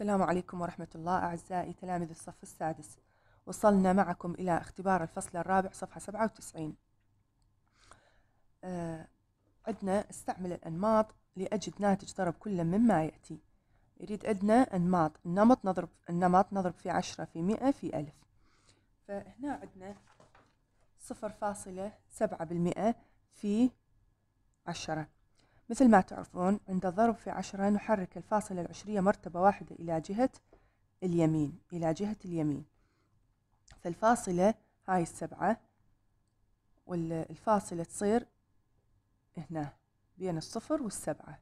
السلام عليكم ورحمة الله أعزائي تلاميذ الصف السادس وصلنا معكم إلى اختبار الفصل الرابع صفحة 97 آه عندنا استعمل الأنماط لأجد ناتج ضرب كل مما يأتي يريد عندنا أنماط النمط نضرب النمط نضرب في عشرة في مئة في ألف فهنا عندنا صفر فاصلة سبعة بالمئة في عشرة مثل ما تعرفون عند الضرب في عشرة نحرك الفاصلة العشرية مرتبة واحدة إلى جهة اليمين إلى جهة اليمين فالفاصلة هاي السبعة والفاصلة تصير هنا بين الصفر والسبعة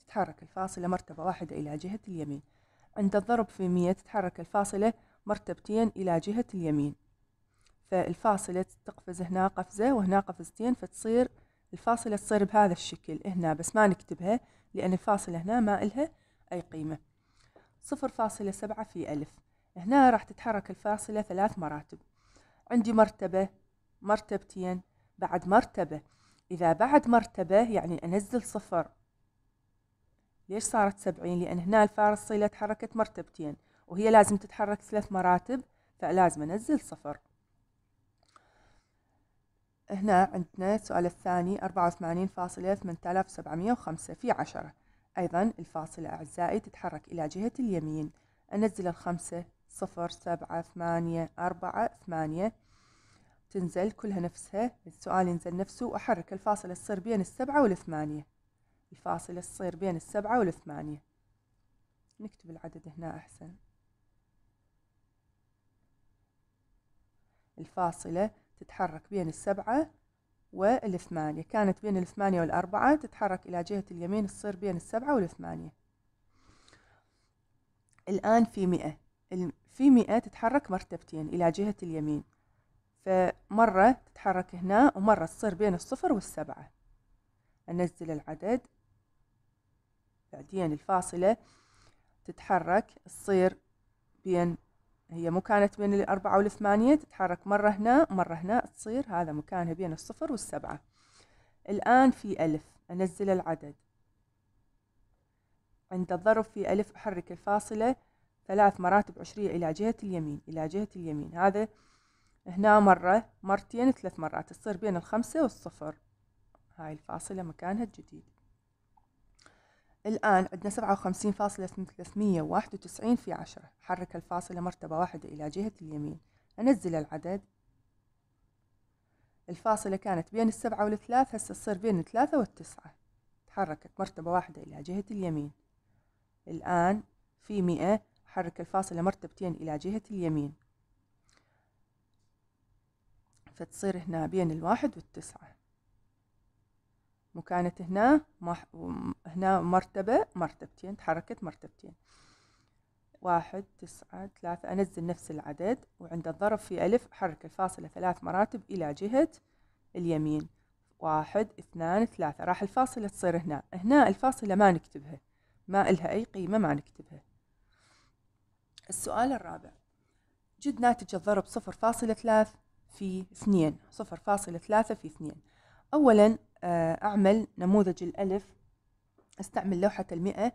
تتحرك الفاصلة مرتبة واحدة إلى جهة اليمين عند الضرب في مية تتحرك الفاصلة مرتبتين إلى جهة اليمين فالفاصلة تقفز هنا قفزة وهنا قفزتين فتصير الفاصلة تصير بهذا الشكل هنا بس ما نكتبها لأن الفاصلة هنا ما إلها أي قيمة صفر فاصلة سبعة في ألف هنا راح تتحرك الفاصلة ثلاث مراتب عندي مرتبة مرتبتين بعد مرتبة إذا بعد مرتبة يعني أنزل صفر ليش صارت سبعين لأن هنا الفاصلة تحركت مرتبتين وهي لازم تتحرك ثلاث مراتب فلازم أنزل صفر هنا عندنا السؤال الثاني أربعة وثمانين فاصلة ثمانية آلاف سبعمية وخمسة في عشرة أيضا الفاصلة أعزائي تتحرك إلى جهة اليمين أنزل الخمسة صفر سبعة ثمانية أربعة ثمانية تنزل كلها نفسها السؤال ينزل نفسه وأحرك الفاصلة تصير بين السبعة والثمانية الفاصلة تصير بين السبعة والثمانية نكتب العدد هنا أحسن الفاصلة تتحرك بين السبعة والثمانية كانت بين الثمانية والأربعة تتحرك إلى جهة اليمين تصير بين السبعة والثمانية الآن في مئة في مئة تتحرك مرتبتين إلى جهة اليمين فمرة تتحرك هنا ومرة تصير بين الصفر والسبعة أنزل العدد بعدين الفاصلة تتحرك تصير بين هي مو كانت بين الأربعة والثمانية تتحرك مرة هنا مرة هنا تصير هذا مكانها بين الصفر والسبعة الآن في ألف أنزل العدد عند الضرب في ألف أحرك الفاصلة ثلاث مراتب عشرية إلى جهة اليمين إلى جهة اليمين هذا هنا مرة مرتين ثلاث مرات تصير بين الخمسة والصفر هاي الفاصلة مكانها الجديد الآن عندنا سبعة وخمسين فاصلة ثلاثمية واحد وتسعين في عشرة حرك الفاصلة مرتبة واحدة إلى جهة اليمين أنزل العدد الفاصلة كانت بين السبعة والثلاث هسه تصير بين الثلاثة والتسعة تحركت مرتبة واحدة إلى جهة اليمين الآن في مئة حرك الفاصلة مرتبتين إلى جهة اليمين فتصير هنا بين الواحد والتسعة مكانت هنا مح... هنا مرتبة مرتبتين تحركت مرتبتين واحد تسعة ثلاثة أنزل نفس العدد وعند الضرب في ألف حرك الفاصلة ثلاث مراتب إلى جهة اليمين واحد اثنان ثلاثة راح الفاصلة تصير هنا هنا الفاصلة ما نكتبها ما إلها أي قيمة ما نكتبها السؤال الرابع جد ناتج الضرب صفر فاصلة ثلاث في اثنين صفر فاصلة ثلاثة في اثنين أولا أعمل نموذج الألف أستعمل لوحة المئة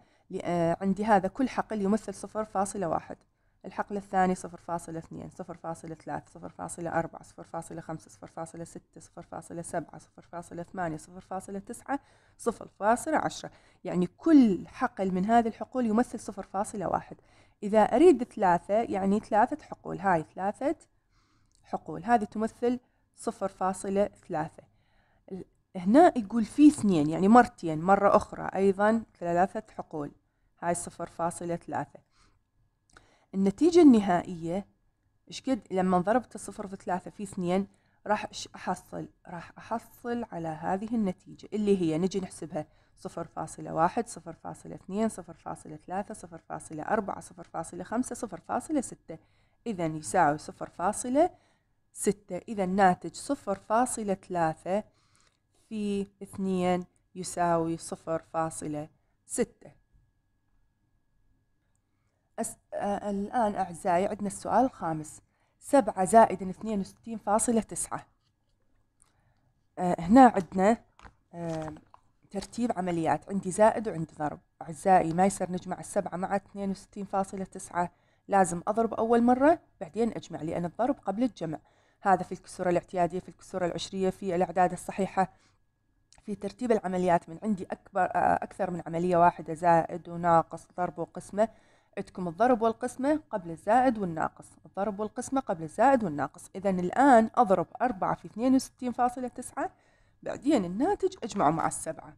عندي هذا كل حقل يمثل صفر فاصلة واحد الحقل الثاني صفر فاصلة اثنين صفر فاصلة ثلاث صفر فاصلة أربعة صفر فاصلة خمسة صفر فاصلة ستة صفر فاصلة سبعة صفر فاصلة ثمانية صفر فاصلة تسعة صفر فاصلة عشرة يعني كل حقل من هذه الحقول يمثل صفر فاصلة واحد إذا أريد ثلاثة يعني ثلاثة حقول هاي ثلاثة حقول هذه تمثل صفر فاصلة ثلاثة هنا يقول في اثنين يعني مرتين مرة أخرى أيضا ثلاثة حقول هاي صفر فاصلة ثلاثة النتيجة النهائية إيش قد لما ضربت الصفر في ثلاثة في اثنين راح أحصل راح أحصل على هذه النتيجة اللي هي نجي نحسبها صفر فاصلة واحد صفر فاصلة اثنين صفر فاصلة ثلاثة صفر فاصلة أربعة صفر فاصلة خمسة صفر فاصلة ستة إذا يساوي صفر فاصلة ستة إذا الناتج صفر فاصلة ثلاثة في اثنين يساوي صفر فاصلة ستة أس... آه الآن أعزائي عندنا السؤال الخامس سبعة زائد اثنين وستين فاصلة تسعة آه، هنا عندنا آه ترتيب عمليات عندي زائد وعندي ضرب أعزائي ما يصير نجمع السبعة مع اثنين وستين فاصلة تسعة لازم أضرب أول مرة بعدين أجمع لأن الضرب قبل الجمع هذا في الكسورة الاعتيادية في الكسورة العشرية في الأعداد الصحيحة في ترتيب العمليات من عندي أكبر آه، أكثر من عملية واحدة زائد وناقص ضرب وقسمة عندكم الضرب والقسمة قبل الزائد والناقص الضرب والقسمة قبل الزائد والناقص إذا الآن أضرب أربعة في اثنين وستين فاصلة تسعة بعدين الناتج أجمعه مع السبعة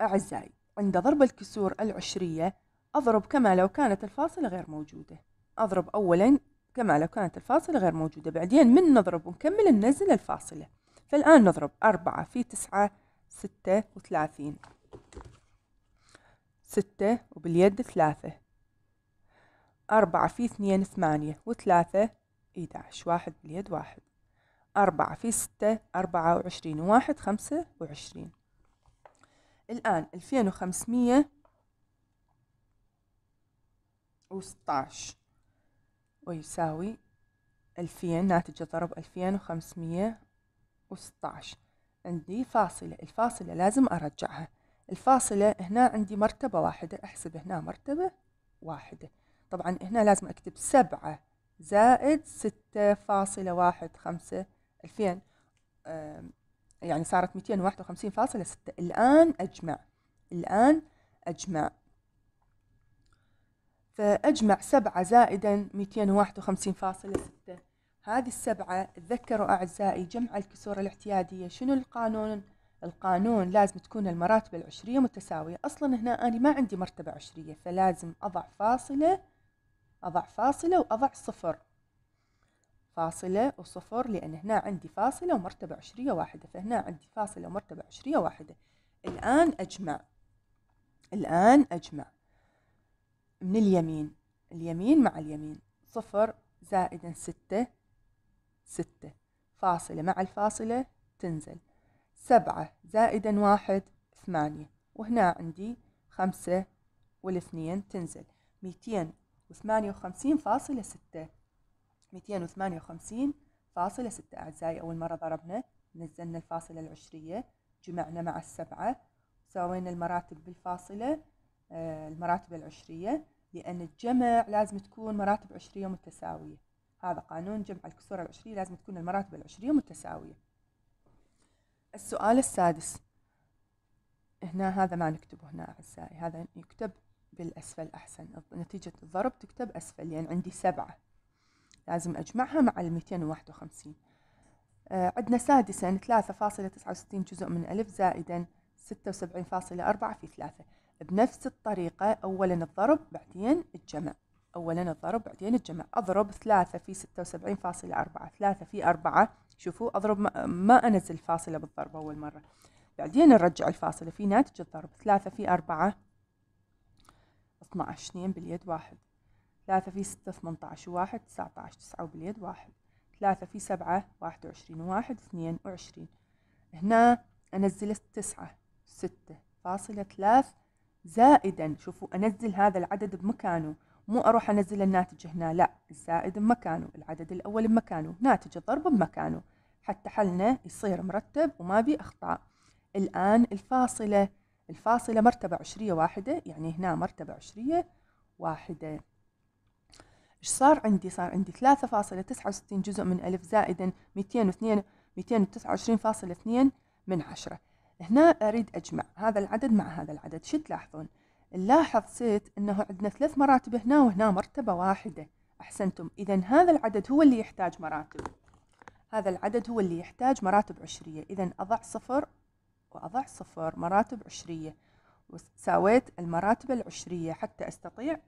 أعزائي عند ضرب الكسور العشرية أضرب كما لو كانت الفاصلة غير موجودة أضرب أولا كما لو كانت الفاصلة غير موجودة بعدين من نضرب ونكمل ننزل الفاصلة فالآن نضرب أربعة في تسعة ستة وثلاثين ستة وباليد ثلاثة أربعة في اثنين ثمانية وثلاثة إيداعش واحد باليد واحد أربعة في ستة أربعة وعشرين وواحد خمسة وعشرين الآن ألفين وخمسمية وستاش ويساوي ألفين ناتج ضرب ألفين وخمسمية و16 عندي فاصلة الفاصلة لازم أرجعها الفاصلة هنا عندي مرتبة واحدة أحسب هنا مرتبة واحدة طبعا هنا لازم أكتب سبعة زائد ستة فاصلة واحد خمسة ألفين يعني صارت ميتين واحد وخمسين فاصلة ستة الآن أجمع الآن أجمع فأجمع سبعة زائدا ميتين واحد وخمسين فاصلة ستة هذه السبعة تذكروا أعزائي جمع الكسور الاعتيادية شنو القانون؟ القانون لازم تكون المراتب العشرية متساوية أصلا هنا أنا ما عندي مرتبة عشرية فلازم أضع فاصلة أضع فاصلة وأضع صفر فاصلة وصفر لأن هنا عندي فاصلة ومرتبة عشرية واحدة فهنا عندي فاصلة ومرتبة عشرية واحدة الآن أجمع الآن أجمع من اليمين اليمين مع اليمين صفر زائدا ستة ستة فاصلة مع الفاصلة تنزل سبعة زائدا واحد ثمانية وهنا عندي خمسة والاثنين تنزل ميتين وثمانية وخمسين فاصلة ستة ميتين وثمانية وخمسين فاصلة ستة أعزائي أول مرة ضربنا نزلنا الفاصلة العشرية جمعنا مع السبعة سوينا المراتب بالفاصلة آه، المراتب العشرية لأن الجمع لازم تكون مراتب عشرية متساوية هذا قانون جمع الكسور العشرية لازم تكون المراتب العشرية متساوية السؤال السادس هنا هذا ما نكتبه هنا أعزائي هذا يكتب بالأسفل أحسن نتيجة الضرب تكتب أسفل يعني عندي سبعة لازم أجمعها مع الميتين وواحد وخمسين آه، عندنا سادسا ثلاثة فاصلة تسعة وستين جزء من ألف زائدا ستة وسبعين فاصلة أربعة في ثلاثة بنفس الطريقة أولا الضرب بعدين الجمع أولا الضرب بعدين الجمع أضرب ثلاثة في ستة وسبعين فاصلة أربعة ثلاثة في أربعة شوفوا أضرب ما, أنزل فاصلة بالضرب أول مرة بعدين نرجع الفاصلة في ناتج الضرب ثلاثة في أربعة اثنا عشر اثنين باليد واحد ثلاثة في ستة ثمانية واحد تسعة عشر تسعة وباليد واحد ثلاثة في سبعة واحد وعشرين واحد اثنين وعشرين هنا أنزل تسعة ستة فاصلة ثلاث زائدا شوفوا أنزل هذا العدد بمكانه مو اروح انزل الناتج هنا لا الزائد بمكانه العدد الاول بمكانه ناتج الضرب بمكانه حتى حلنا يصير مرتب وما بي اخطاء الان الفاصله الفاصله مرتبه عشريه واحده يعني هنا مرتبه عشريه واحده ايش صار عندي صار عندي 3.69 جزء من ألف زائدا 202 229.2 من عشرة هنا أريد أجمع هذا العدد مع هذا العدد شو تلاحظون نلاحظ سيت أنه عندنا ثلاث مراتب هنا وهنا مرتبة واحدة أحسنتم إذا هذا العدد هو اللي يحتاج مراتب هذا العدد هو اللي يحتاج مراتب عشرية إذا أضع صفر وأضع صفر مراتب عشرية وساويت المراتب العشرية حتى أستطيع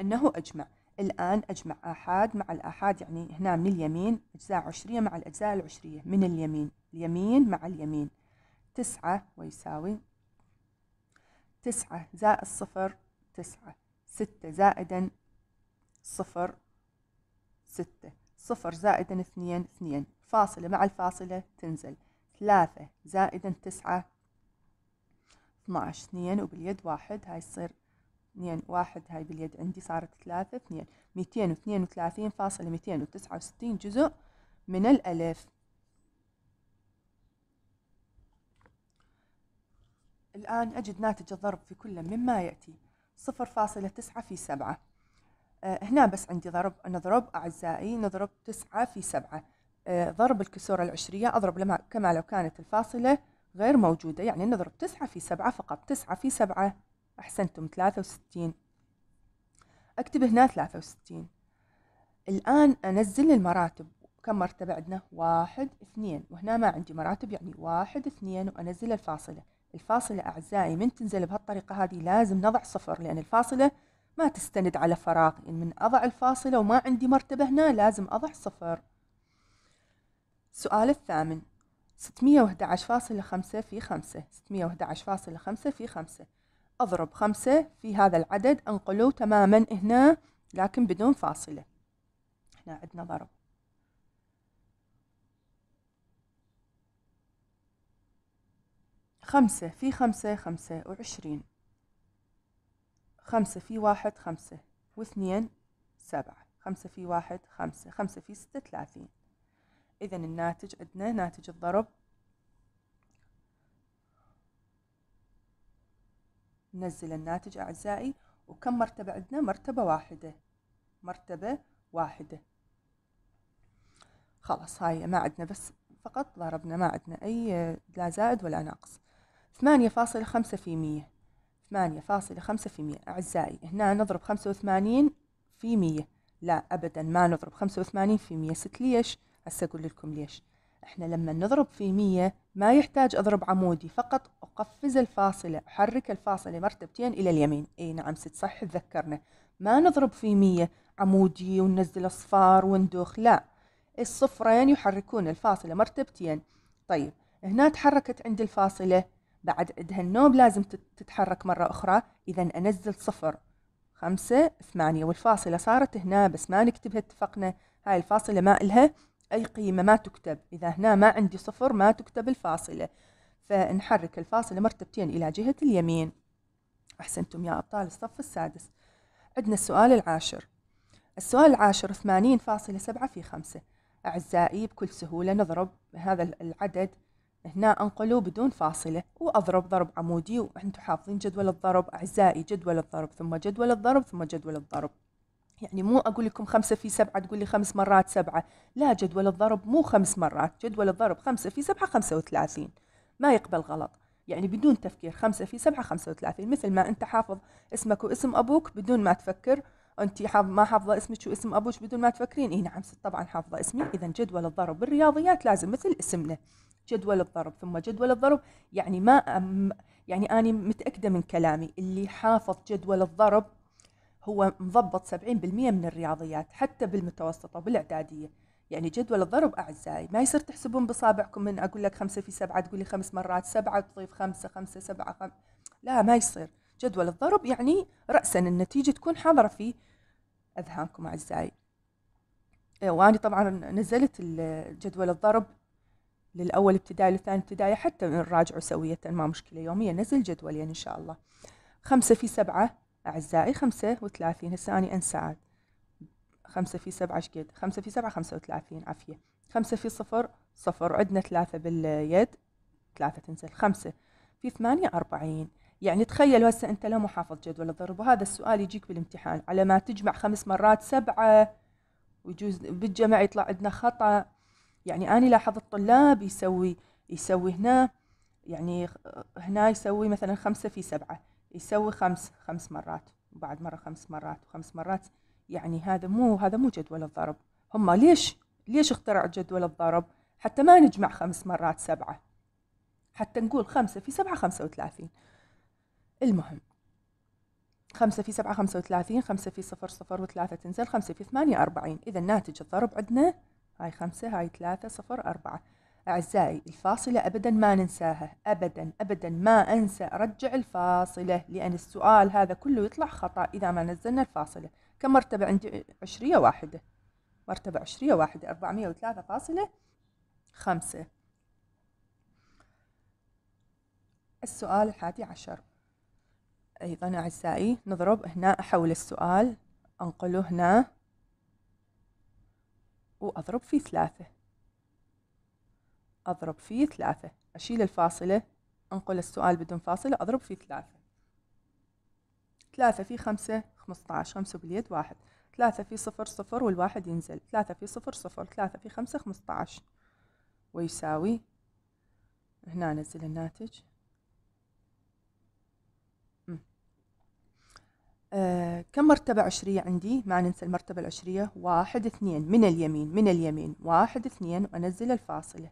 أنه أجمع الآن أجمع آحاد مع الآحاد يعني هنا من اليمين أجزاء عشرية مع الأجزاء العشرية من اليمين اليمين مع اليمين تسعة ويساوي تسعة زائد صفر تسعة ستة زائدا صفر ستة صفر زائدا اثنين اثنين فاصلة مع الفاصلة تنزل ثلاثة زائدا تسعة اثناش اثنين وباليد واحد هاي تصير اثنين واحد هاي باليد عندي صارت ثلاثة اثنين ميتين واثنين وثلاثين فاصلة ميتين وتسعة وستين جزء من الألف الآن أجد ناتج الضرب في كل مما يأتي صفر فاصلة تسعة في سبعة آه، هنا بس عندي ضرب نضرب أعزائي نضرب تسعة في سبعة آه، ضرب الكسور العشرية أضرب لما كما لو كانت الفاصلة غير موجودة يعني نضرب تسعة في سبعة فقط تسعة في سبعة أحسنتم ثلاثة وستين أكتب هنا ثلاثة وستين الآن أنزل المراتب كم مرتبة عندنا واحد اثنين وهنا ما عندي مراتب يعني واحد اثنين وأنزل الفاصلة الفاصلة أعزائي من تنزل بهالطريقة هذه لازم نضع صفر لأن الفاصلة ما تستند على فراغ من أضع الفاصلة وما عندي مرتبة هنا لازم أضع صفر سؤال الثامن 611.5 في 5 611.5 في 5 أضرب 5 في هذا العدد أنقله تماما هنا لكن بدون فاصلة هنا عندنا ضرب خمسة في خمسة خمسة وعشرين خمسة في واحد خمسة واثنين سبعة خمسة في واحد خمسة خمسة في ستة ثلاثين إذن الناتج عندنا ناتج الضرب نزل الناتج أعزائي وكم مرتبة عندنا مرتبة واحدة مرتبة واحدة خلاص هاي ما عندنا بس فقط ضربنا ما عندنا أي لا زائد ولا ناقص 8.5 في مية 8.5 في مية أعزائي هنا نضرب 85 في مية لا أبدا ما نضرب 85 في مية ست ليش هسه أقول لكم ليش إحنا لما نضرب في مية ما يحتاج أضرب عمودي فقط أقفز الفاصلة أحرك الفاصلة مرتبتين إلى اليمين أي نعم ست صح تذكرنا ما نضرب في مية عمودي وننزل أصفار وندوخ لا الصفرين يحركون الفاصلة مرتبتين طيب هنا تحركت عند الفاصلة بعد عندها النوب لازم تتحرك مرة أخرى إذا أنزل صفر خمسة ثمانية والفاصلة صارت هنا بس ما نكتبها اتفقنا هاي الفاصلة ما إلها أي قيمة ما تكتب إذا هنا ما عندي صفر ما تكتب الفاصلة فنحرك الفاصلة مرتبتين إلى جهة اليمين أحسنتم يا أبطال الصف السادس عندنا السؤال العاشر السؤال العاشر ثمانين فاصلة سبعة في خمسة أعزائي بكل سهولة نضرب هذا العدد هنا أنقله بدون فاصلة وأضرب ضرب عمودي وأنتم حافظين جدول الضرب أعزائي جدول الضرب ثم جدول الضرب ثم جدول الضرب يعني مو أقول لكم خمسة في سبعة تقول لي خمس مرات سبعة لا جدول الضرب مو خمس مرات جدول الضرب خمسة في سبعة خمسة وثلاثين ما يقبل غلط يعني بدون تفكير خمسة في سبعة خمسة وثلاثين مثل ما أنت حافظ اسمك واسم أبوك بدون ما تفكر أنت حافظ ما حافظة اسمك واسم أبوك بدون ما تفكرين اي نعم طبعا حافظة اسمي إذا جدول الضرب بالرياضيات لازم مثل اسمنا جدول الضرب ثم جدول الضرب يعني ما أم يعني أنا متأكدة من كلامي اللي حافظ جدول الضرب هو مضبط 70% من الرياضيات حتى بالمتوسطة وبالإعدادية يعني جدول الضرب أعزائي ما يصير تحسبون بصابعكم من أقول لك خمسة في سبعة تقولي خمس مرات سبعة تضيف خمسة خمسة سبعة خم... لا ما يصير جدول الضرب يعني رأسا النتيجة تكون حاضرة في أذهانكم أعزائي إيه، وأنا طبعا نزلت جدول الضرب للاول ابتدائي للثاني ابتدائي حتى نراجعه سوية ما مشكله يوميا نزل جدولين يعني ان شاء الله خمسة في سبعة اعزائي خمسة وثلاثين هسه اني انسعد خمسة في سبعة شقد خمسة في سبعة خمسة وثلاثين عافية خمسة في صفر صفر عندنا ثلاثة باليد ثلاثة تنزل خمسة في ثمانية أربعين يعني تخيل هسه أنت لو محافظ جدول الضرب وهذا السؤال يجيك بالامتحان على ما تجمع خمس مرات سبعة ويجوز بالجمع يطلع عندنا خطأ يعني أنا لاحظ الطلاب يسوي يسوي هنا يعني هنا يسوي مثلا خمسة في سبعة يسوي خمس خمس مرات وبعد مرة خمس مرات وخمس مرات يعني هذا مو هذا مو جدول الضرب هم ليش ليش اخترعوا جدول الضرب حتى ما نجمع خمس مرات سبعة حتى نقول خمسة في سبعة خمسة وثلاثين المهم خمسة في سبعة خمسة وثلاثين خمسة في صفر صفر وثلاثة تنزل خمسة في ثمانية أربعين إذا ناتج الضرب عندنا هاي خمسة هاي ثلاثة صفر أربعة أعزائي الفاصلة أبدا ما ننساها أبدا أبدا ما أنسى أرجع الفاصلة لأن السؤال هذا كله يطلع خطأ إذا ما نزلنا الفاصلة كم مرتبة عندي عشرية واحدة مرتبة عشرية واحدة أربعمية وثلاثة فاصلة خمسة السؤال الحادي عشر أيضا أعزائي نضرب هنا أحول السؤال أنقله هنا وأضرب في ثلاثة أضرب في ثلاثة أشيل الفاصلة أنقل السؤال بدون فاصلة أضرب في ثلاثة ثلاثة في خمسة خمسة عشر خمسة باليد واحد ثلاثة في صفر صفر والواحد ينزل ثلاثة في صفر صفر ثلاثة في خمسة خمسة عشر ويساوي هنا نزل الناتج آه كم مرتبة عشرية عندي؟ ما ننسى المرتبة العشرية واحد اثنين من اليمين من اليمين واحد اثنين وأنزل الفاصلة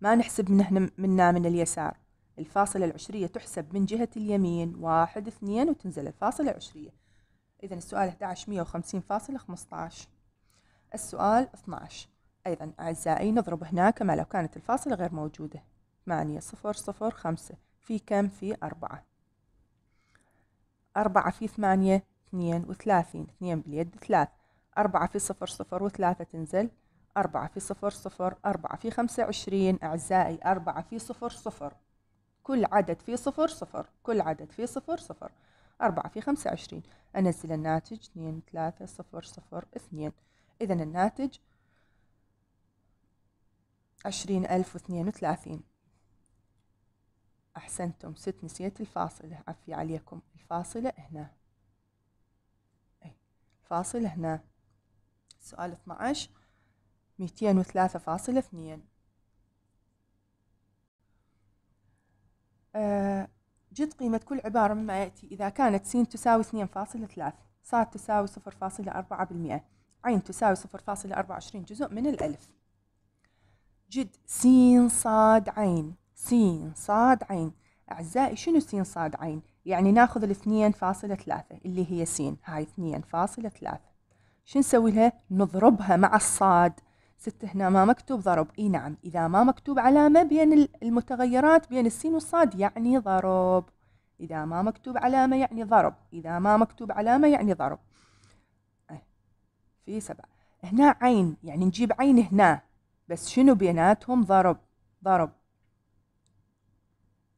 ما نحسب من منا من اليسار الفاصلة العشرية تحسب من جهة اليمين واحد اثنين وتنزل الفاصلة العشرية إذا السؤال 11 وخمسين فاصلة 15 السؤال 12 أيضا أعزائي نضرب هنا كما لو كانت الفاصلة غير موجودة 8 صفر صفر خمسة في كم في أربعة أربعة في ثمانية اثنين وثلاثين اثنين باليد ثلاث أربعة في صفر صفر وثلاثة تنزل أربعة في صفر صفر أربعة في خمسة وعشرين أعزائي أربعة في صفر صفر كل عدد في صفر صفر كل عدد في صفر صفر أربعة في خمسة وعشرين أنزل الناتج اثنين ثلاثة صفر صفر اثنين إذا الناتج عشرين ألف واثنين وثلاثين أحسنتم ست نسيت الفاصلة عفي عليكم الفاصلة هنا إيه. فاصلة هنا سؤال 12 203.2 أه جد قيمة كل عبارة مما يأتي إذا كانت س تساوي 2.3 صاد تساوي 0.4% عين تساوي 0.24 جزء من الألف جد س صاد عين سين صاد عين أعزائي شنو سين صاد عين يعني ناخذ الاثنين فاصلة ثلاثة اللي هي سين هاي اثنين فاصلة ثلاثة شو نسوي لها نضربها مع الصاد ست هنا ما مكتوب ضرب اي نعم اذا ما مكتوب علامة بين المتغيرات بين السين والصاد يعني ضرب اذا ما مكتوب علامة يعني ضرب اذا ما مكتوب علامة يعني ضرب أه، في سبعة هنا عين يعني نجيب عين هنا بس شنو بيناتهم ضرب ضرب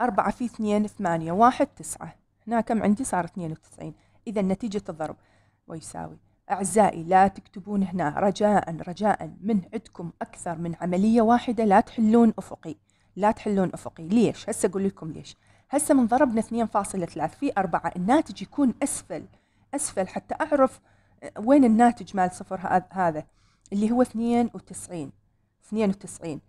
أربعة في اثنين ثمانية واحد تسعة هنا كم عندي صار اثنين وتسعين إذا نتيجة الضرب ويساوي أعزائي لا تكتبون هنا رجاء رجاء من عندكم أكثر من عملية واحدة لا تحلون أفقي لا تحلون أفقي ليش؟ هسه أقول لكم ليش هسه من ضربنا 2.3 في 4 الناتج يكون أسفل أسفل حتى أعرف آه، وين الناتج مال صفر هذا اللي هو 92 92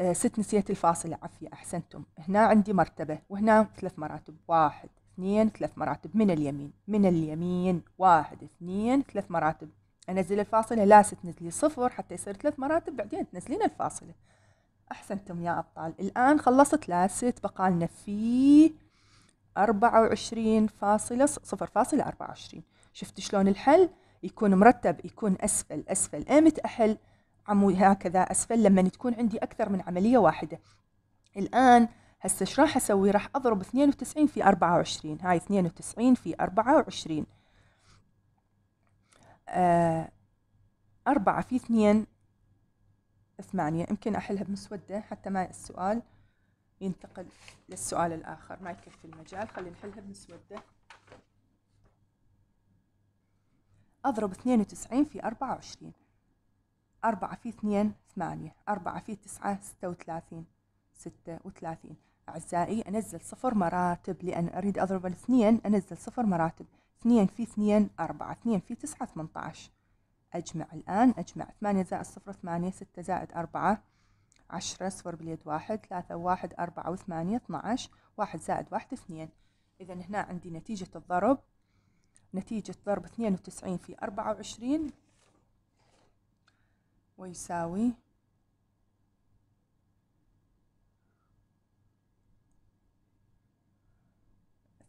آه، ست نسيت الفاصلة عفية أحسنتم هنا عندي مرتبة وهنا ثلاث مراتب واحد اثنين ثلاث مراتب من اليمين من اليمين واحد اثنين ثلاث مراتب أنزل الفاصلة لا نزلي صفر حتى يصير ثلاث مراتب بعدين تنزلين الفاصلة أحسنتم يا أبطال الآن خلصت لا ست بقالنا في أربعة وعشرين فاصلة صفر فاصلة أربعة وعشرين شفت شلون الحل يكون مرتب يكون أسفل أسفل إمتى أحل عمود هكذا أسفل لما تكون عندي أكثر من عملية واحدة الآن هسه ايش راح اسوي راح اضرب 92 في 24 هاي 92 في 24 ااا 4 في 2 8 يمكن احلها بمسوده حتى ما السؤال ينتقل للسؤال الاخر ما يكفي المجال خلينا نحلها بمسوده اضرب 92 في 24 أربعة في اثنين ثمانية أربعة في تسعة ستة وثلاثين ستة وثلاثين أعزائي أنزل صفر مراتب لأن أريد أضرب الاثنين أنزل صفر مراتب اثنين في اثنين أربعة اثنين في تسعة ثمنتاعش أجمع الآن أجمع ثمانية زائد صفر ثمانية ستة زائد أربعة عشرة صفر باليد واحد ثلاثة واحد أربعة وثمانية اثنى عشر واحد زائد واحد اثنين إذا هنا عندي نتيجة الضرب نتيجة ضرب اثنين وتسعين في أربعة وعشرين ويساوي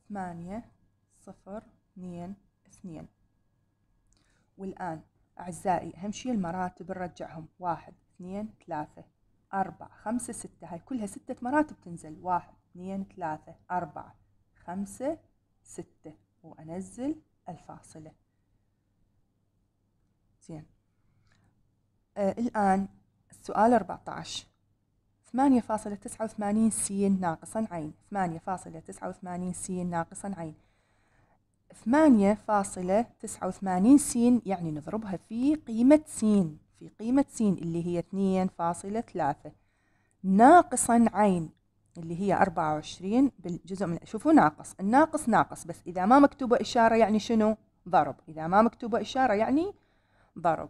ثمانية صفر اثنين اثنين والآن أعزائي أهم شيء المراتب نرجعهم واحد اثنين ثلاثة أربعة خمسة ستة هاي كلها ستة مراتب تنزل واحد اثنين ثلاثة أربعة خمسة ستة وأنزل الفاصلة زين آه، الآن السؤال 14 8.89 س ناقصا عين 8.89 س ناقصا عين 8.89 س يعني نضربها في قيمة س في قيمة س اللي هي 2.3 ناقصا عين اللي هي 24 بالجزء من شوفوا ناقص الناقص ناقص بس إذا ما مكتوبة إشارة يعني شنو ضرب إذا ما مكتوبة إشارة يعني ضرب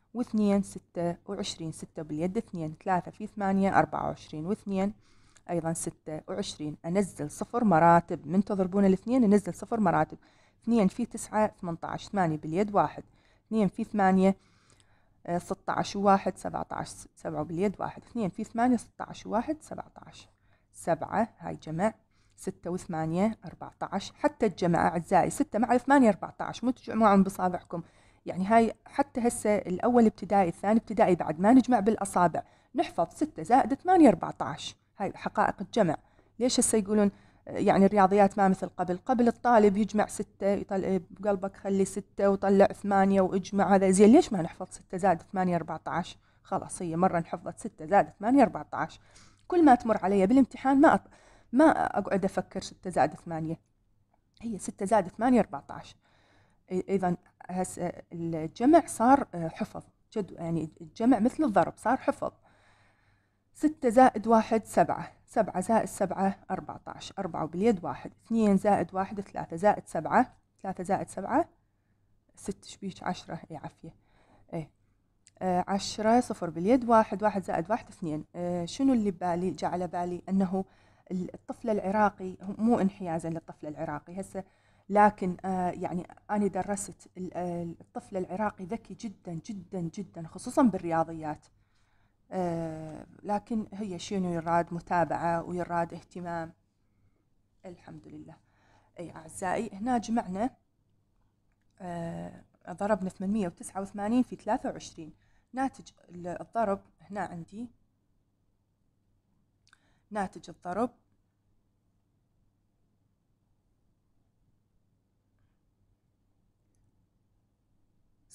واثنين ستة وعشرين ستة باليد اثنين ثلاثة في ثمانية أربعة وعشرين واثنين أيضا ستة وعشرين أنزل صفر مراتب من تضربون الاثنين أنزل صفر مراتب اثنين في تسعة ثمنتاعش ثمانية باليد واحد اثنين في ثمانية ستة عشر وواحد سبعة عشر سبعة باليد واحد اثنين في ثمانية ستة عشر واحد سبعة عشر سبعة هاي جمع ستة وثمانية أربعة عشر حتى الجمع أعزائي ستة مع ثمانية أربعة عشر مو تجمعون بصابعكم يعني هاي حتى هسه الاول ابتدائي الثاني ابتدائي بعد ما نجمع بالاصابع نحفظ 6 زائد 8 14 هاي حقائق الجمع ليش هسه يقولون آه، يعني الرياضيات ما مثل قبل قبل الطالب يجمع 6 يطلع آه، بقلبك خلي 6 وطلع 8 واجمع هذا زين ليش ما نحفظ 6 زائد 8 14 خلاص هي مره نحفظت 6 زائد 8 14 كل ما تمر علي بالامتحان ما أط... ما اقعد افكر 6 زائد 8 هي 6 زائد 8 14 ايضا هسه الجمع صار آه، حفظ جد يعني الجمع مثل الضرب صار حفظ ستة زائد واحد سبعة سبعة زائد سبعة أربعة عشر أربعة وباليد واحد اثنين زائد واحد ثلاثة زائد سبعة ثلاثة زائد سبعة ست شبيك عشرة اي عافية ايه آه، عشرة صفر باليد واحد واحد زائد واحد اثنين آه شنو اللي ببالي جاء على بالي أنه الطفل العراقي مو انحيازا للطفل العراقي هسه لكن آه، يعني أنا درست آه، الطفل العراقي ذكي جدا جدا جدا خصوصا بالرياضيات آه، لكن هي شنو يراد متابعة ويراد اهتمام الحمد لله أي أعزائي هنا جمعنا ضربنا 889 في 23 ناتج الضرب هنا عندي ناتج الضرب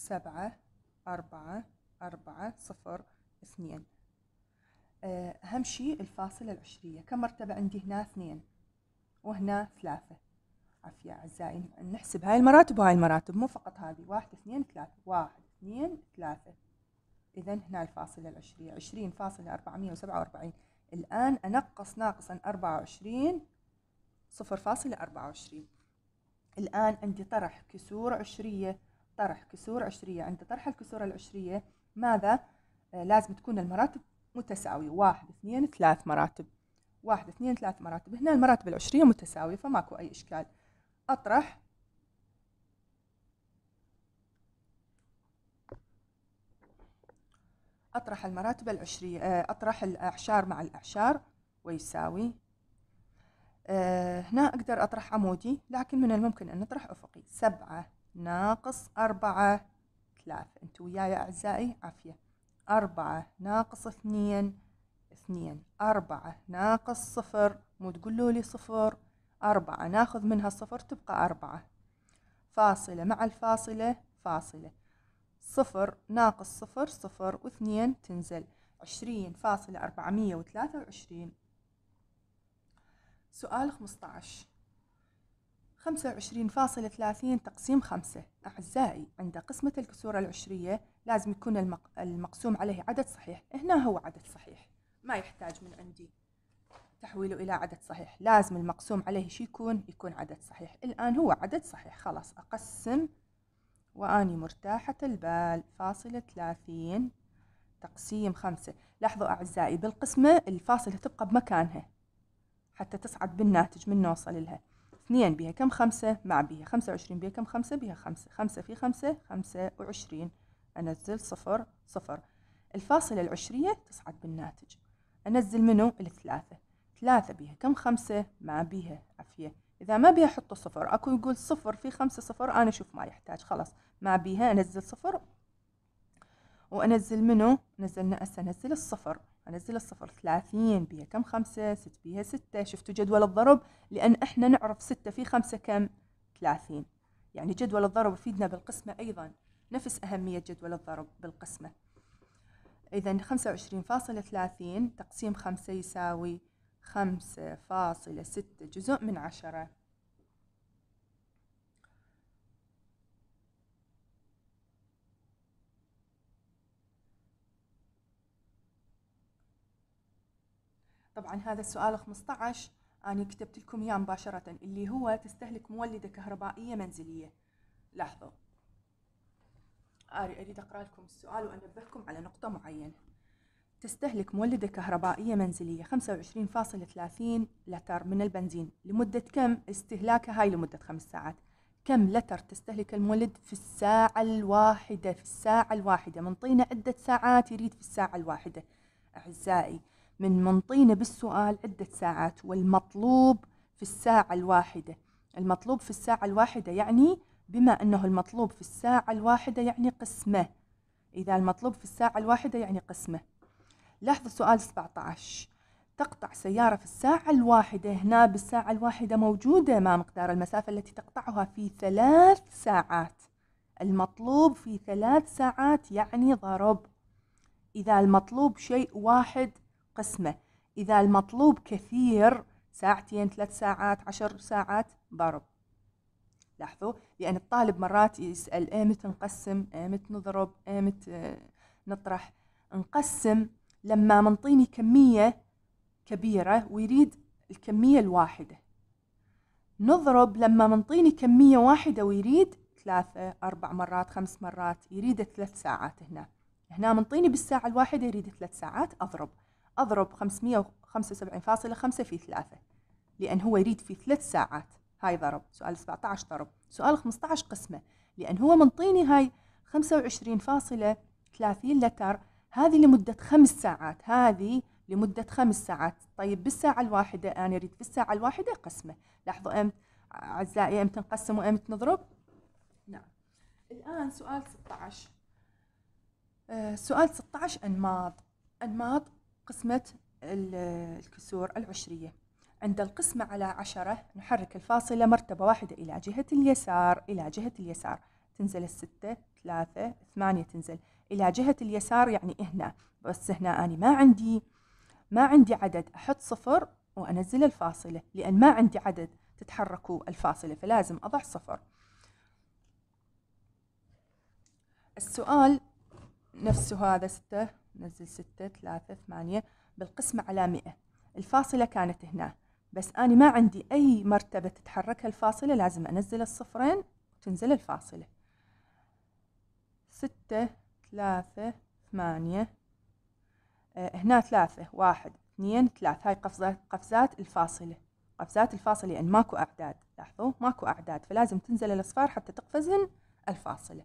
سبعة أربعة أربعة صفر اثنين آه، أهم شيء الفاصلة العشرية كم مرتبة عندي هنا اثنين وهنا ثلاثة عافية أعزائي نحسب هاي المراتب وهاي المراتب مو فقط هذه واحد اثنين ثلاثة واحد اثنين ثلاثة إذا هنا الفاصلة العشرية عشرين فاصلة أربعمية وسبعة وأربعين الآن أنقص ناقصا أربعة وعشرين صفر فاصلة أربعة وعشرين الآن عندي طرح كسور عشرية طرح كسور عشرية عند طرح الكسور العشرية ماذا آه، لازم تكون المراتب متساوية واحد اثنين ثلاث مراتب واحد اثنين ثلاث مراتب هنا المراتب العشرية متساوية فماكو أي إشكال أطرح أطرح المراتب العشرية آه، أطرح الأعشار مع الأعشار ويساوي آه، هنا أقدر أطرح عمودي لكن من الممكن أن نطرح أفقي سبعة ناقص أربعة ثلاثة أنتوا وياي أعزائي عافية أربعة ناقص اثنين اثنين أربعة ناقص صفر مو تقولوا لي صفر أربعة ناخذ منها صفر تبقى أربعة فاصلة مع الفاصلة فاصلة صفر ناقص صفر صفر واثنين تنزل عشرين فاصلة أربعمية وثلاثة وعشرين سؤال خمسة عشر 25.30 تقسيم 5 أعزائي عند قسمة الكسور العشرية لازم يكون المق... المقسوم عليه عدد صحيح هنا هو عدد صحيح ما يحتاج من عندي تحويله إلى عدد صحيح لازم المقسوم عليه شو يكون يكون عدد صحيح الآن هو عدد صحيح خلاص أقسم وأني مرتاحة البال فاصلة 30 تقسيم خمسة لاحظوا أعزائي بالقسمة الفاصلة تبقى بمكانها حتى تصعد بالناتج من نوصل لها اثنين بها كم خمسة مع بها خمسة وعشرين بها كم خمسة بها خمسة خمسة في خمسة خمسة وعشرين أنزل صفر صفر الفاصلة العشرية تصعد بالناتج أنزل منه الثلاثة ثلاثة بها كم خمسة مع بها عفية إذا ما بها احط صفر أكو يقول صفر في خمسة صفر أنا أشوف ما يحتاج خلاص ما بها أنزل صفر وأنزل منه نزلنا هسه أنزل الصفر انزل الصفر 30 بيها كم 5 6 بيها 6 شفتوا جدول الضرب لان احنا نعرف 6 في 5 كم 30 يعني جدول الضرب يفيدنا بالقسمة ايضا نفس اهمية جدول الضرب بالقسمة اذا 25.30 تقسيم 5 يساوي 5.6 جزء من 10 طبعا هذا السؤال 15 أنا كتبت لكم إياه مباشرة اللي هو تستهلك مولدة كهربائية منزلية لاحظوا أريد أقرأ لكم السؤال وأنبهكم على نقطة معينة تستهلك مولدة كهربائية منزلية 25.30 لتر من البنزين لمدة كم استهلاكها هاي لمدة خمس ساعات كم لتر تستهلك المولد في الساعة الواحدة في الساعة الواحدة منطينا عدة ساعات يريد في الساعة الواحدة أعزائي من منطينا بالسؤال عدة ساعات والمطلوب في الساعة الواحدة المطلوب في الساعة الواحدة يعني بما أنه المطلوب في الساعة الواحدة يعني قسمة إذا المطلوب في الساعة الواحدة يعني قسمة لاحظ سؤال 17 تقطع سيارة في الساعة الواحدة هنا بالساعة الواحدة موجودة ما مقدار المسافة التي تقطعها في ثلاث ساعات المطلوب في ثلاث ساعات يعني ضرب إذا المطلوب شيء واحد قسمة إذا المطلوب كثير ساعتين ثلاث ساعات عشر ساعات ضرب لاحظوا لأن الطالب مرات يسأل ايمت نقسم ايمت نضرب ايمت نطرح نقسم لما منطيني كمية كبيرة ويريد الكمية الواحدة نضرب لما منطيني كمية واحدة ويريد ثلاثة أربع مرات خمس مرات يريد ثلاث ساعات هنا هنا منطيني بالساعة الواحدة يريد ثلاث ساعات أضرب أضرب 575.5 في 3 لأن هو يريد في ثلاث ساعات هاي ضرب سؤال 17 ضرب سؤال 15 قسمة لأن هو منطيني هاي 25.30 لتر هذه لمدة خمس ساعات هذه لمدة خمس ساعات طيب بالساعة الواحدة أنا أريد بالساعة الواحدة قسمة لاحظوا أم أعزائي أم نقسم وأم نضرب نعم الآن سؤال 16 آه سؤال 16 أنماط أنماط قسمة الكسور العشرية عند القسمة على عشرة نحرك الفاصلة مرتبة واحدة إلى جهة اليسار إلى جهة اليسار تنزل الستة ثلاثة ثمانية تنزل إلى جهة اليسار يعني هنا بس هنا أنا ما عندي ما عندي عدد أحط صفر وأنزل الفاصلة لأن ما عندي عدد تتحركوا الفاصلة فلازم أضع صفر السؤال نفسه هذا ستة نزل ستة ثلاثة ثمانية بالقسمة على مئة الفاصلة كانت هنا بس أنا ما عندي أي مرتبة تتحركها الفاصلة لازم أنزل الصفرين وتنزل الفاصلة ستة ثلاثة ثمانية آه هنا ثلاثة واحد اثنين ثلاث هاي قفزات قفزات الفاصلة قفزات الفاصلة لأن يعني ماكو أعداد لاحظوا ماكو أعداد فلازم تنزل الأصفار حتى تقفزن الفاصلة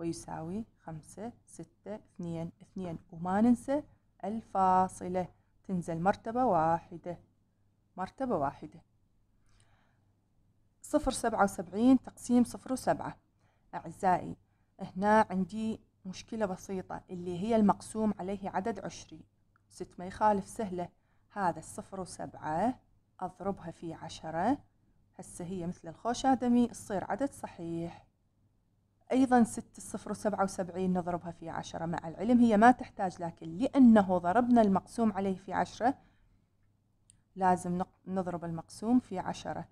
ويساوي خمسة ستة اثنين اثنين وما ننسى الفاصلة تنزل مرتبة واحدة مرتبة واحدة صفر سبعة وسبعين تقسيم صفر وسبعة أعزائي هنا عندي مشكلة بسيطة اللي هي المقسوم عليه عدد عشرين ست ما يخالف سهلة هذا الصفر وسبعة أضربها في عشرة هسه هي مثل الخوش آدمي تصير عدد صحيح أيضا وسبعين نضربها في 10 مع العلم هي ما تحتاج لكن لأنه ضربنا المقسوم عليه في 10 لازم نضرب المقسوم في 10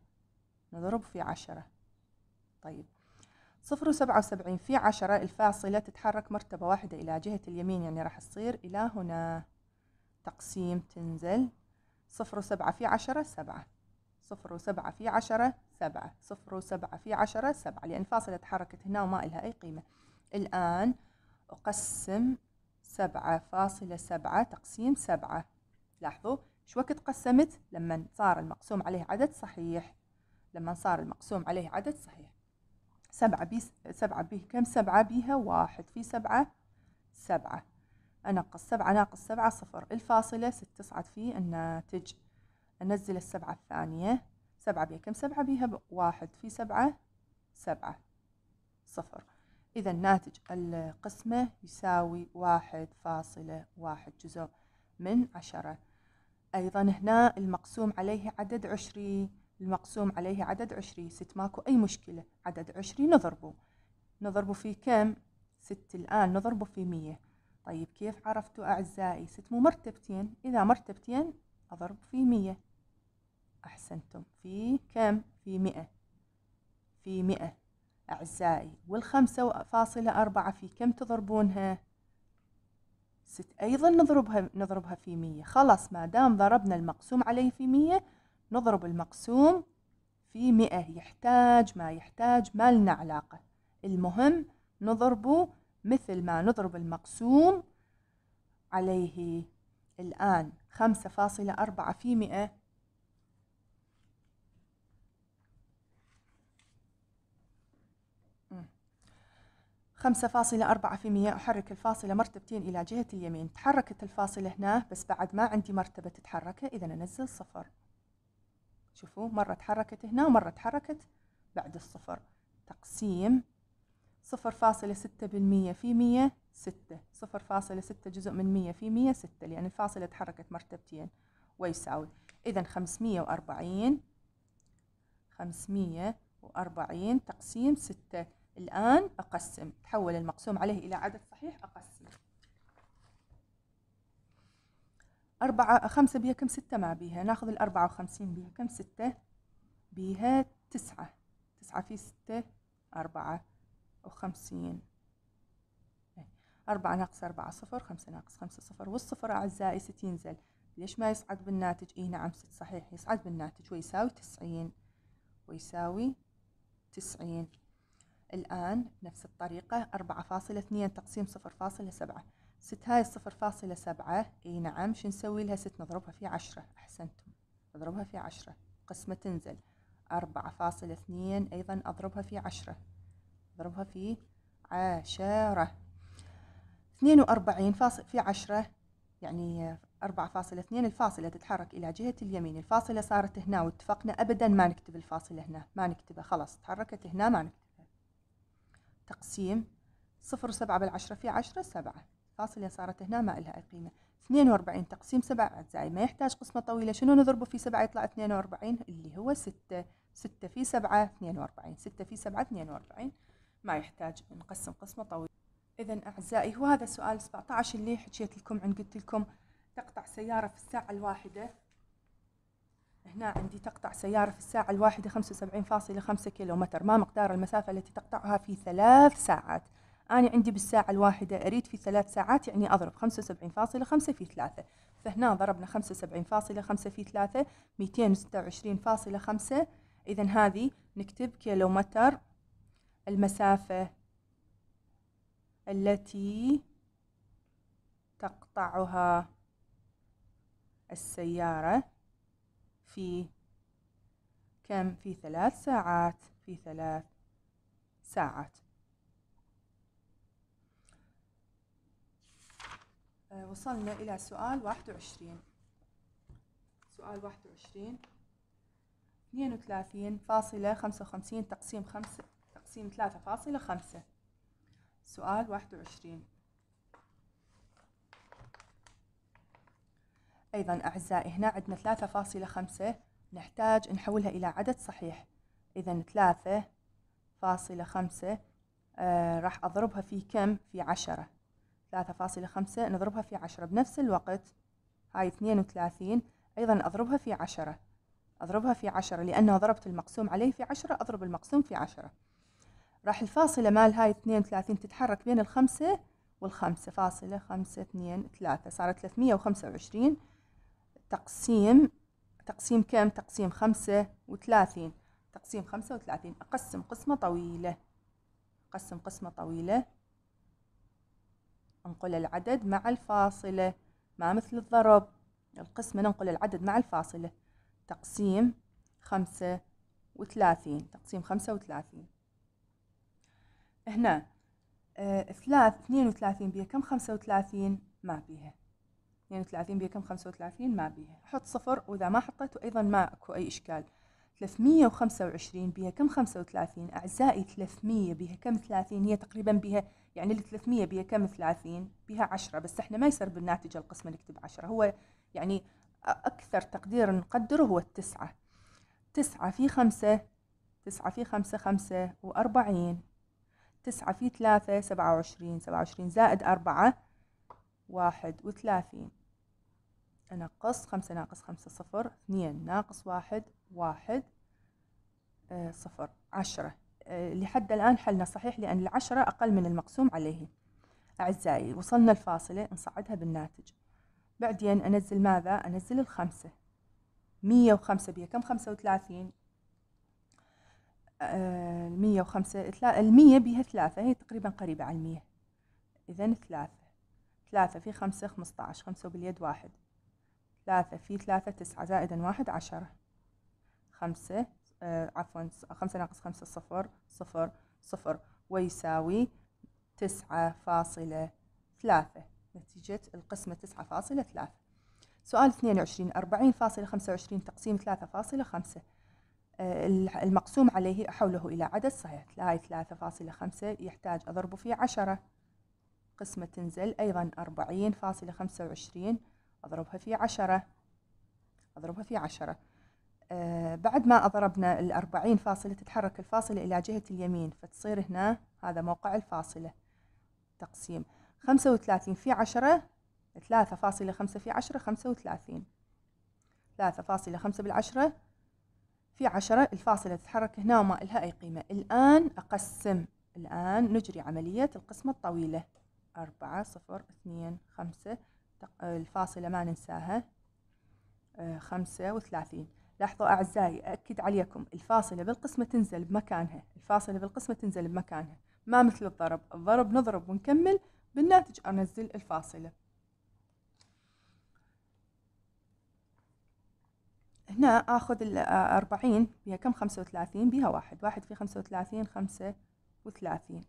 نضرب في 10 طيب صفر وسبعة وسبعين في عشرة الفاصلة تتحرك مرتبة واحدة إلى جهة اليمين يعني راح تصير إلى هنا تقسيم تنزل صفر وسبعة في عشرة سبعة صفر وسبعة في عشرة سبعة صفر وسبعة في عشرة سبعة لأن فاصلة تحركت هنا وما إلها أي قيمة الآن أقسم سبعة فاصلة سبعة تقسيم سبعة لاحظوا شو وقت قسمت لما صار المقسوم عليه عدد صحيح لما صار المقسوم عليه عدد صحيح سبعة بي سبعة بيه كم سبعة بيها واحد في سبعة سبعة أنقص سبعة ناقص سبعة صفر الفاصلة ست تصعد في الناتج انزل السبعة الثانية سبعة بها كم سبعة بها واحد في سبعة سبعة صفر إذا ناتج القسمة يساوي واحد فاصلة واحد جزء من عشرة أيضا هنا المقسوم عليه عدد عشري المقسوم عليه عدد عشري ست ماكو أي مشكلة عدد عشري نضربه نضربه في كم؟ ست الآن نضربه في مية طيب كيف عرفتوا أعزائي ست مو مرتبتين إذا مرتبتين أضرب في مية أحسنتم في كم؟ في مئة في مئة أعزائي والخمسة فاصلة أربعة في كم تضربونها؟ ست أيضا نضربها نضربها في مية خلاص ما دام ضربنا المقسوم عليه في مية نضرب المقسوم في مئة يحتاج ما يحتاج ما لنا علاقة المهم نضربه مثل ما نضرب المقسوم عليه الآن خمسة فاصلة أربعة في مئة 5.4% أحرك الفاصلة مرتبتين إلى جهة اليمين تحركت الفاصلة هنا بس بعد ما عندي مرتبة تتحركها إذا أنزل صفر شوفوا مرة تحركت هنا ومرة تحركت بعد الصفر تقسيم صفر فاصلة ستة بالمية في مية ستة صفر فاصلة ستة جزء من مية في مية ستة لأن الفاصلة تحركت مرتبتين ويساوي إذا خمسمية وأربعين خمسمية وأربعين تقسيم ستة الآن أقسم تحول المقسوم عليه إلى عدد صحيح أقسم أربعة خمسة بيها كم ستة ما بيها ناخذ الأربعة وخمسين بيها كم ستة بيها تسعة تسعة في ستة أربعة وخمسين أربعة ناقص أربعة صفر خمسة ناقص خمسة صفر والصفر أعزائي ستين زل ليش ما يصعد بالناتج إيه نعم ست صحيح يصعد بالناتج ويساوي تسعين ويساوي تسعين الآن نفس الطريقة أربعة فاصلة اثنين تقسيم صفر فاصلة سبعة ست هاي الصفر فاصلة سبعة اي نعم شو نسوي لها ست نضربها في عشرة أحسنتم نضربها في عشرة قسمة تنزل أربعة فاصلة اثنين أيضا أضربها في عشرة أضربها في عشرة اثنين وأربعين فاصل في عشرة يعني أربعة فاصلة اثنين الفاصلة تتحرك إلى جهة اليمين الفاصلة صارت هنا واتفقنا أبدا ما نكتب الفاصلة هنا ما نكتبها خلاص تحركت هنا ما نكتب تقسيم صفر سبعة بالعشرة في عشرة سبعة فاصلة صارت هنا ما إلها أي قيمة 42 تقسيم سبعة أجزاء ما يحتاج قسمة طويلة شنو نضربه في سبعة يطلع 42 اللي هو 6 6 في 7 42 6 في 7 42 ما يحتاج نقسم قسمة طويلة إذا أعزائي هو هذا سؤال 17 اللي حكيت لكم عن قلت لكم تقطع سيارة في الساعة الواحدة هنا عندي تقطع سيارة في الساعة الواحدة 75.5 كيلو متر ما مقدار المسافة التي تقطعها في ثلاث ساعات أنا عندي بالساعة الواحدة أريد في ثلاث ساعات يعني أضرب 75.5 في ثلاثة فهنا ضربنا 75.5 في ثلاثة 226.5 إذا هذه نكتب كيلو متر المسافة التي تقطعها السيارة في كم في ثلاث ساعات في ثلاث ساعات آه، وصلنا إلى سؤال واحد وعشرين سؤال واحد وعشرين اثنين وثلاثين فاصلة خمسة وخمسين تقسيم خمسة تقسيم ثلاثة فاصلة خمسة سؤال واحد وعشرين أيضا أعزائي هنا عندنا 3.5 نحتاج نحولها إلى عدد صحيح إذا 3.5 آه راح أضربها في كم؟ في فاصلة 3.5 نضربها في عشرة بنفس الوقت هاي 32 أيضا أضربها في عشرة أضربها في عشرة لأنه ضربت المقسوم عليه في عشرة أضرب المقسوم في عشرة راح الفاصلة مال هاي 32 تتحرك بين الخمسة والخمسة فاصلة خمسة اثنين ثلاثة صارت 325 تقسيم تقسيم كم تقسيم خمسة وثلاثين تقسيم خمسة وثلاثين أقسم قسمة طويلة أقسم قسمة طويلة أنقل العدد مع الفاصلة ما مثل الضرب القسمة ننقل العدد مع الفاصلة تقسيم خمسة وثلاثين تقسيم خمسة وثلاثين هنا ثلاث آه، اثنين وثلاثين بيها كم خمسة وثلاثين ما بيها 32 بيها كم 35 ما بيها حط صفر وإذا ما حطيته أيضا ما أكو أي إشكال 325 بيها كم 35 أعزائي 300 بيها كم 30 هي تقريبا بيها يعني ال 300 بيها كم 30 بيها 10 بس احنا ما يصير بالناتج القسمة نكتب 10 هو يعني أكثر تقدير نقدره هو التسعة تسعة في خمسة تسعة في خمسة خمسة وأربعين تسعة في ثلاثة سبعة وعشرين سبعة وعشرين زائد أربعة واحد وثلاثين أنقص خمسة ناقص خمسة صفر اثنين ناقص واحد واحد آه، صفر عشرة آه، لحد الآن حلنا صحيح لأن العشرة أقل من المقسوم عليه أعزائي وصلنا الفاصلة نصعدها بالناتج بعدين أنزل ماذا؟ أنزل الخمسة مية وخمسة بيها كم خمسة وثلاثين؟ المية آه، وخمسة المية بيها ثلاثة هي تقريبا قريبة على المية إذا ثلاثة ثلاثة في خمسة خمسة عشر خمسة باليد واحد ثلاثة في ثلاثة تسعة زائدا واحد عشرة خمسة آه عفوا خمسة ناقص خمسة صفر صفر صفر ويساوي تسعة فاصلة ثلاثة نتيجة القسمة تسعة فاصلة ثلاثة سؤال اثنين وعشرين أربعين فاصلة خمسة وعشرين تقسيم ثلاثة فاصلة خمسة آه، المقسوم عليه أحوله إلى عدد صحيح هاي ثلاثة فاصلة خمسة يحتاج أضربه في عشرة قسمة تنزل أيضا أربعين فاصلة خمسة وعشرين أضربها في عشرة أضربها في عشرة آه، بعد ما أضربنا الأربعين فاصلة تتحرك الفاصلة إلى جهة اليمين فتصير هنا هذا موقع الفاصلة تقسيم خمسة وثلاثين في عشرة ثلاثة فاصلة خمسة في عشرة خمسة وثلاثين ثلاثة فاصلة خمسة بالعشرة في عشرة الفاصلة تتحرك هنا وما إلها أي قيمة الآن أقسم الآن نجري عملية القسمة الطويلة أربعة صفر اثنين خمسة الفاصلة ما ننساها آه، خمسة وثلاثين لاحظوا أعزائي أكد عليكم الفاصلة بالقسمة تنزل بمكانها الفاصلة بالقسمة تنزل بمكانها ما مثل الضرب الضرب نضرب ونكمل بالناتج أنزل الفاصلة هنا آخذ الأربعين آه، بها كم خمسة وثلاثين بها واحد واحد في خمسة وثلاثين خمسة وثلاثين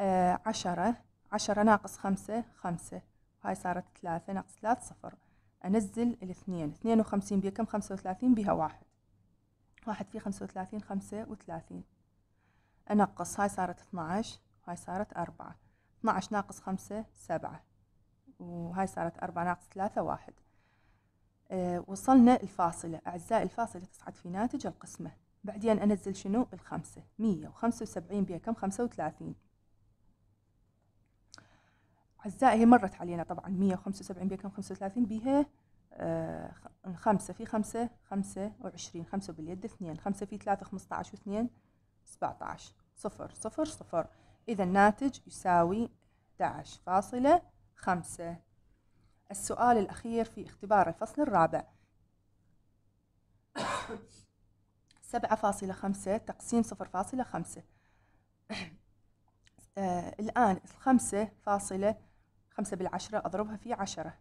آه، عشرة عشرة ناقص خمسة خمسة هاي صارت ثلاثة ناقص ثلاث صفر أنزل الاثنين اثنين وخمسين بيها كم خمسة وثلاثين بيها واحد واحد في خمسة وثلاثين خمسة وثلاثين أنقص هاي صارت اثناعش هاي صارت أربعة اثناعش ناقص خمسة سبعة وهاي صارت أربعة ناقص ثلاثة واحد أه وصلنا الفاصلة أعزائي الفاصلة تصعد في ناتج القسمة بعدين أنزل شنو الخمسة مية وخمسة وسبعين بيها كم خمسة وثلاثين أعزائي هي مرت علينا طبعا 175 بيها كم 35 بيها آه خمسة في خمسة خمسة وعشرين خمسة باليد اثنين خمسة في ثلاثة خمسة عشر واثنين سبعة عشر صفر صفر صفر إذا الناتج يساوي 11 فاصلة خمسة السؤال الأخير في اختبار الفصل الرابع سبعة فاصلة خمسة تقسيم صفر فاصلة خمسة آه، الآن الخمسة فاصلة خمسة بالعشرة أضربها في عشرة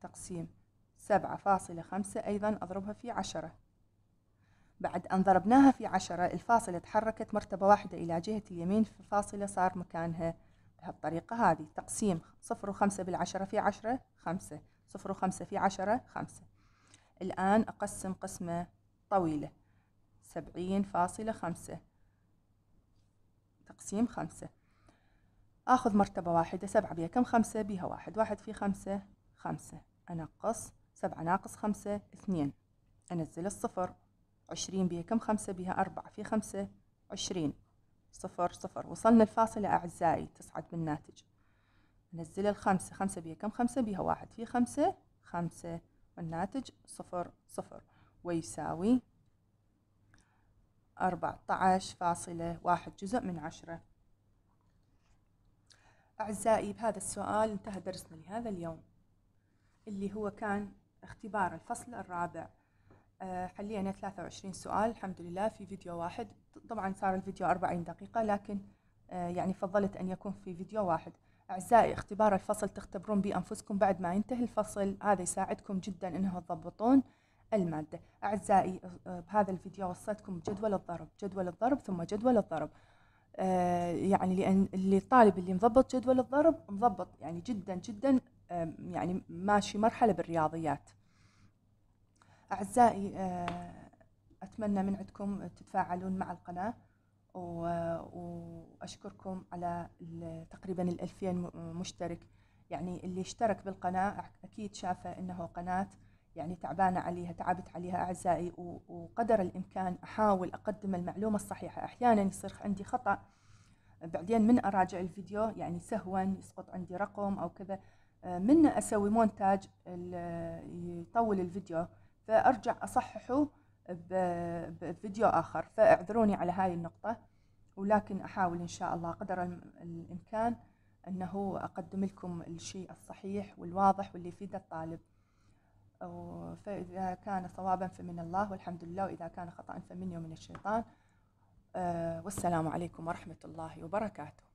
تقسيم سبعة فاصلة خمسة أيضا أضربها في عشرة بعد أن ضربناها في عشرة الفاصلة تحركت مرتبة واحدة إلى جهة اليمين في الفاصلة صار مكانها بهالطريقة هذه تقسيم صفر وخمسة بالعشرة في عشرة خمسة صفر وخمسة في عشرة خمسة الآن أقسم قسمة طويلة سبعين فاصلة خمسة تقسيم خمسة آخذ مرتبة واحدة سبعة بيها كم خمسة بيها واحد واحد في خمسة خمسة أنقص سبعة ناقص خمسة اثنين أنزل الصفر عشرين بيها كم خمسة بيها أربعة في خمسة عشرين صفر صفر وصلنا الفاصلة أعزائي تصعد بالناتج نزل الخمسة خمسة بيها كم خمسة بيها واحد في خمسة خمسة والناتج صفر صفر ويساوي أربعة عشر فاصلة واحد جزء من عشرة أعزائي بهذا السؤال انتهى درسنا لهذا اليوم اللي هو كان اختبار الفصل الرابع آه، حلينا 23 سؤال الحمد لله في فيديو واحد طبعا صار الفيديو 40 دقيقة لكن آه، يعني فضلت أن يكون في فيديو واحد أعزائي اختبار الفصل تختبرون بأنفسكم بعد ما ينتهي الفصل هذا يساعدكم جدا أنه تضبطون المادة أعزائي آه، بهذا الفيديو وصلتكم جدول الضرب جدول الضرب ثم جدول الضرب آه، يعني لان اللي الطالب اللي مضبط جدول الضرب مضبط يعني جدا جدا يعني ماشي مرحله بالرياضيات اعزائي آه، اتمنى من عندكم تتفاعلون مع القناه واشكركم على تقريبا الألفين مشترك يعني اللي اشترك بالقناه اكيد شافه انه قناه يعني تعبانة عليها تعبت عليها أعزائي وقدر الإمكان أحاول أقدم المعلومة الصحيحة أحيانا يصير عندي خطأ بعدين من أراجع الفيديو يعني سهوا يسقط عندي رقم أو كذا آه، من أسوي مونتاج يطول الفيديو فأرجع أصححه بفيديو آخر فاعذروني على هاي النقطة ولكن أحاول إن شاء الله قدر الإمكان أنه أقدم لكم الشيء الصحيح والواضح واللي يفيد الطالب فإذا كان صوابا فمن الله والحمد لله وإذا كان خطأ فمني ومن الشيطان آه، والسلام عليكم ورحمة الله وبركاته